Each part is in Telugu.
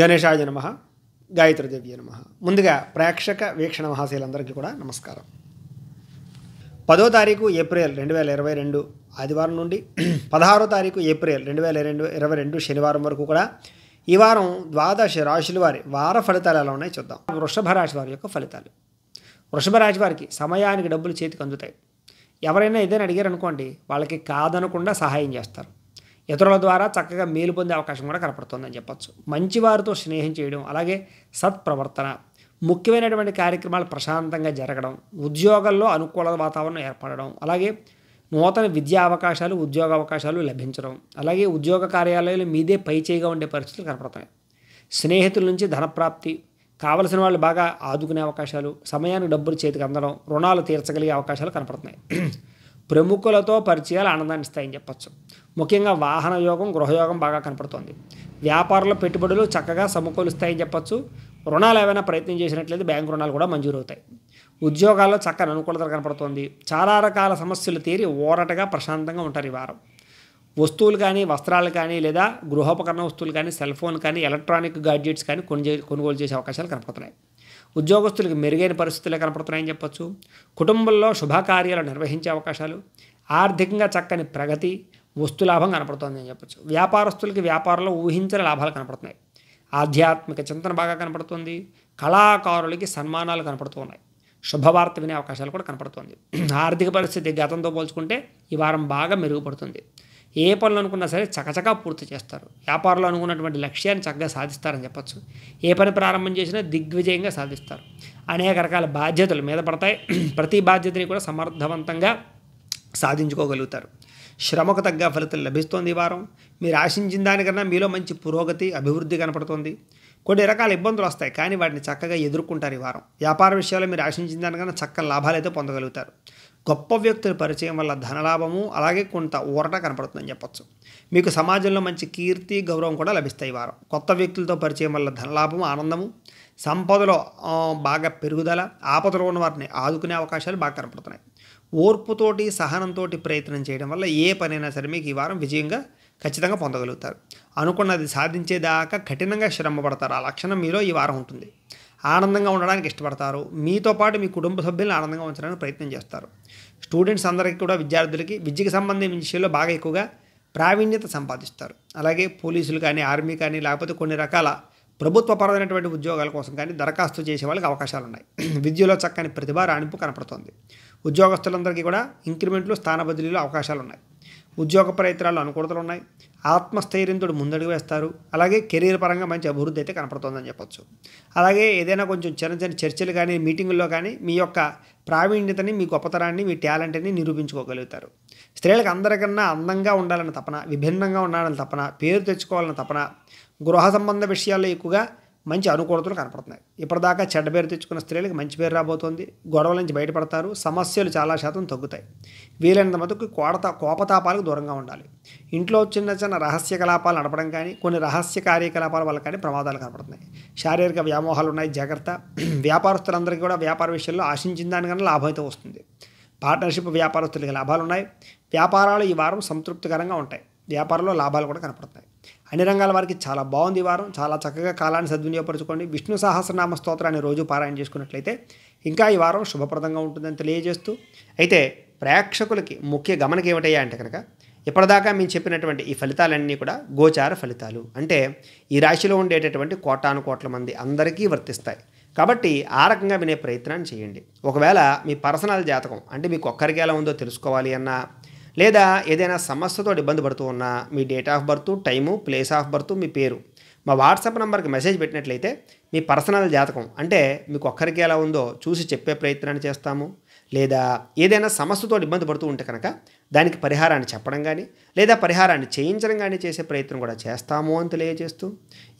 గణేశాయ నమ దేవి నమ ముందుగా ప్రేక్షక వీక్షణ మహాశైలందరికీ కూడా నమస్కారం పదో తారీఖు ఏప్రిల్ రెండు వేల ఇరవై రెండు ఆదివారం నుండి పదహారో తారీఖు ఏప్రిల్ రెండు వేల రెండు ఇరవై రెండు శనివారం వరకు కూడా ఈ వారం ద్వాదశ రాశుల వారి వార ఫలితాలు ఎలా ఉన్నాయి చూద్దాం వృషభ రాశి వారి యొక్క ఫలితాలు వృషభ రాశి వారికి సమయానికి డబ్బులు చేతికి అందుతాయి ఎవరైనా ఏదైనా అడిగారనుకోండి వాళ్ళకి కాదనకుండా సహాయం చేస్తారు ఇతరుల ద్వారా చక్కగా మేలు పొందే అవకాశం కూడా కనపడుతుందని చెప్పచ్చు మంచివారితో స్నేహం చేయడం అలాగే సత్ప్రవర్తన ముఖ్యమైనటువంటి కార్యక్రమాలు ప్రశాంతంగా జరగడం ఉద్యోగాల్లో అనుకూల వాతావరణం ఏర్పడడం అలాగే నూతన విద్యా అవకాశాలు ఉద్యోగ అవకాశాలు లభించడం అలాగే ఉద్యోగ కార్యాలయాలు మీదే పైచేయిగా ఉండే పరిస్థితులు కనపడుతున్నాయి స్నేహితుల నుంచి ధనప్రాప్తి కావలసిన వాళ్ళు బాగా ఆదుకునే అవకాశాలు సమయానికి డబ్బులు చేతికి అందడం రుణాలు తీర్చగలిగే అవకాశాలు కనపడుతున్నాయి ప్రముఖులతో పరిచయాలు ఆనందాన్నిస్తాయని చెప్పచ్చు ముఖ్యంగా వాహన యోగం గృహయోగం బాగా కనపడుతోంది వ్యాపారుల పెట్టుబడులు చక్కగా సమకూలుస్తాయని చెప్పచ్చు రుణాలు ఏమైనా ప్రయత్నం చేసినట్లయితే బ్యాంకు రుణాలు కూడా మంజూరు అవుతాయి ఉద్యోగాల్లో చక్కని అనుకూలత కనపడుతోంది చాలా రకాల సమస్యలు తీరి ఓరటగా ప్రశాంతంగా ఉంటారు ఈ వారం వస్తువులు కానీ వస్త్రాలు కానీ లేదా గృహోపకరణ వస్తువులు కానీ సెల్ ఫోన్ కానీ ఎలక్ట్రానిక్ గాడ్జెట్స్ కానీ కొనుగోలు చేసే అవకాశాలు కనపడుతున్నాయి ఉద్యోగస్తులకు మెరుగైన పరిస్థితులే కనపడుతున్నాయని చెప్పచ్చు కుటుంబంలో శుభకార్యాలు నిర్వహించే అవకాశాలు ఆర్థికంగా చక్కని ప్రగతి వస్తులాభం కనపడుతుంది అని చెప్పొచ్చు వ్యాపారస్తులకి వ్యాపారంలో ఊహించని లాభాలు కనపడుతున్నాయి ఆధ్యాత్మిక చింతన బాగా కనపడుతుంది కళాకారులకి సన్మానాలు కనపడుతూ ఉన్నాయి శుభవార్త వినే అవకాశాలు కూడా కనపడుతుంది ఆర్థిక పరిస్థితి గతంతో పోల్చుకుంటే ఈ వారం బాగా మెరుగుపడుతుంది ఏ పనులు అనుకున్నా సరే చకచకా పూర్తి చేస్తారు వ్యాపారంలో అనుకున్నటువంటి లక్ష్యాన్ని చక్కగా సాధిస్తారని చెప్పచ్చు ఏ పని ప్రారంభం చేసినా దిగ్విజయంగా సాధిస్తారు అనేక రకాల బాధ్యతలు మీద పడతాయి ప్రతి బాధ్యతని కూడా సమర్థవంతంగా సాధించుకోగలుగుతారు శ్రమకు తగ్గ ఫలితం లభిస్తోంది ఈ వారం మీరు ఆశించిన దానికన్నా మీలో మంచి పురోగతి అభివృద్ధి కనపడుతుంది కొన్ని రకాల ఇబ్బందులు వస్తాయి కానీ వాటిని చక్కగా ఎదుర్కొంటారు ఈ వారం వ్యాపార విషయాల్లో మీరు ఆశించిన దానికన్నా చక్క లాభాలు అయితే పొందగలుగుతారు గొప్ప వ్యక్తుల పరిచయం వల్ల ధనలాభము అలాగే కొంత ఊరట కనపడుతుందని చెప్పొచ్చు మీకు సమాజంలో మంచి కీర్తి గౌరవం కూడా లభిస్తాయి వారం కొత్త వ్యక్తులతో పరిచయం వల్ల ధనలాభము ఆనందము సంపదలో బాగా పెరుగుదల ఆపదలో ఉన్న వారిని ఆదుకునే అవకాశాలు బాగా కనపడుతున్నాయి ఓర్పుతోటి సహనంతో ప్రయత్నం చేయడం వల్ల ఏ పనైనా సరే మీకు ఈ వారం విజయంగా ఖచ్చితంగా పొందగలుగుతారు అనుకున్నది సాధించేదాకా కఠినంగా శ్రమపడతారు ఆ లక్షణం మీలో ఈ వారం ఉంటుంది ఆనందంగా ఉండడానికి ఇష్టపడతారు మీతో పాటు మీ కుటుంబ సభ్యులను ఆనందంగా ఉంచడానికి ప్రయత్నం చేస్తారు స్టూడెంట్స్ అందరికీ కూడా విద్యార్థులకి విద్యకు సంబంధించిన విషయంలో బాగా ఎక్కువగా ప్రావీణ్యత సంపాదిస్తారు అలాగే పోలీసులు కానీ ఆర్మీ కానీ లేకపోతే కొన్ని రకాల ప్రభుత్వపరమైనటువంటి ఉద్యోగాల కోసం కానీ దరఖాస్తు చేసే వాళ్ళకి అవకాశాలు ఉన్నాయి విద్యలో చక్కని ప్రతిభ రాణింపు కనపడుతోంది ఉద్యోగస్తులందరికీ కూడా ఇంక్రిమెంట్లు స్థాన బదిలీలో అవకాశాలు ఉన్నాయి ఉద్యోగ ప్రయత్నాలు అనుకూలతలు ఉన్నాయి ఆత్మస్థైర్యంతో ముందడుగు వేస్తారు అలాగే కెరీర్ పరంగా మంచి అభివృద్ధి అయితే కనపడుతుందని చెప్పచ్చు అలాగే ఏదైనా కొంచెం చిన్న చిన్న చర్చలు కానీ మీటింగుల్లో కానీ మీ యొక్క ప్రావీణ్యతని మీ గొప్పతనాన్ని మీ టాలెంట్ని నిరూపించుకోగలుగుతారు స్త్రీలకు అందరికన్నా అందంగా ఉండాలని తపన విభిన్నంగా ఉండాలని తపన పేరు తెచ్చుకోవాలని తపన గృహ సంబంధ విషయాల్లో ఎక్కువగా మంచి అనుకూలతలు కనపడుతున్నాయి ఇప్పటిదాకా చెడ్డ పేరు తెచ్చుకున్న స్త్రీలకు మంచి పేరు రాబోతోంది గొడవల నుంచి బయటపడతారు సమస్యలు చాలా శాతం తగ్గుతాయి వీలైనంత మటుకు కోడత కోపతాపాలకు దూరంగా ఉండాలి ఇంట్లో చిన్న చిన్న రహస్య కలాపాలు నడపడం కానీ కొన్ని రహస్య కార్యకలాపాల వల్ల కానీ ప్రమాదాలు కనపడుతున్నాయి శారీరక వ్యామోహాలు ఉన్నాయి జాగ్రత్త వ్యాపారస్తులందరికీ కూడా వ్యాపార విషయంలో ఆశించిన దానికన్నా లాభం అయితే వస్తుంది పార్ట్నర్షిప్ వ్యాపారస్తులకి లాభాలు ఉన్నాయి వ్యాపారాలు ఈ వారం సంతృప్తికరంగా ఉంటాయి వ్యాపారంలో లాభాలు కూడా కనపడతాయి అన్ని రంగాల వారికి చాలా బాగుంది వారం చాలా చక్కగా కాలాన్ని సద్వినియోగపరచుకోండి విష్ణు సహస్రనామ స్తోత్రాన్ని రోజు పారాయణ చేసుకున్నట్లయితే ఇంకా ఈ వారం శుభప్రదంగా ఉంటుందని తెలియజేస్తూ అయితే ప్రేక్షకులకి ముఖ్య గమనకి ఏమిటయ్యా అంటే కనుక ఇప్పటిదాకా మేము చెప్పినటువంటి ఈ ఫలితాలన్నీ కూడా గోచార ఫలితాలు అంటే ఈ రాశిలో ఉండేటటువంటి కోటాను కోట్ల మంది అందరికీ వర్తిస్తాయి కాబట్టి ఆ రకంగా వినే ప్రయత్నాన్ని చేయండి ఒకవేళ మీ పర్సనల్ జాతకం అంటే మీకు ఒక్కరికి ఎలా ఉందో తెలుసుకోవాలి అన్నా లేదా ఏదైనా సమస్యతో ఇబ్బంది పడుతూ ఉన్నా మీ date of birth time place of birth మీ పేరు మా వాట్సాప్ నెంబర్కి మెసేజ్ పెట్టినట్లయితే మీ పర్సనల్ జాతకం అంటే మీకు ఒక్కరికి ఎలా ఉందో చూసి చెప్పే ప్రయత్నాన్ని చేస్తాము లేదా ఏదైనా సమస్యతో ఇబ్బంది పడుతూ ఉంటే కనుక దానికి పరిహారాన్ని చెప్పడం కానీ లేదా పరిహారాన్ని చేయించడం కానీ చేసే ప్రయత్నం కూడా చేస్తాము అని తెలియజేస్తూ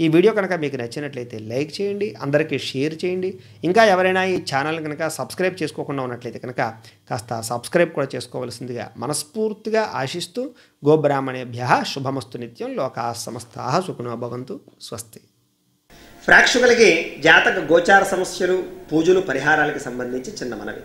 ఈ వీడియో కనుక మీకు నచ్చినట్లయితే లైక్ చేయండి అందరికీ షేర్ చేయండి ఇంకా ఎవరైనా ఈ ఛానల్ కనుక సబ్స్క్రైబ్ చేసుకోకుండా ఉన్నట్లయితే కనుక కాస్త సబ్స్క్రైబ్ కూడా చేసుకోవలసిందిగా మనస్ఫూర్తిగా ఆశిస్తూ గోబ్రాహ్మణేభ్య శుభమస్తు నిత్యం లోకా సమస్తా సుఖనో భవంతు స్వస్తి ప్రేక్షకులకి జాతక గోచార సమస్యలు పూజలు పరిహారాలకు సంబంధించి చిన్న మనవి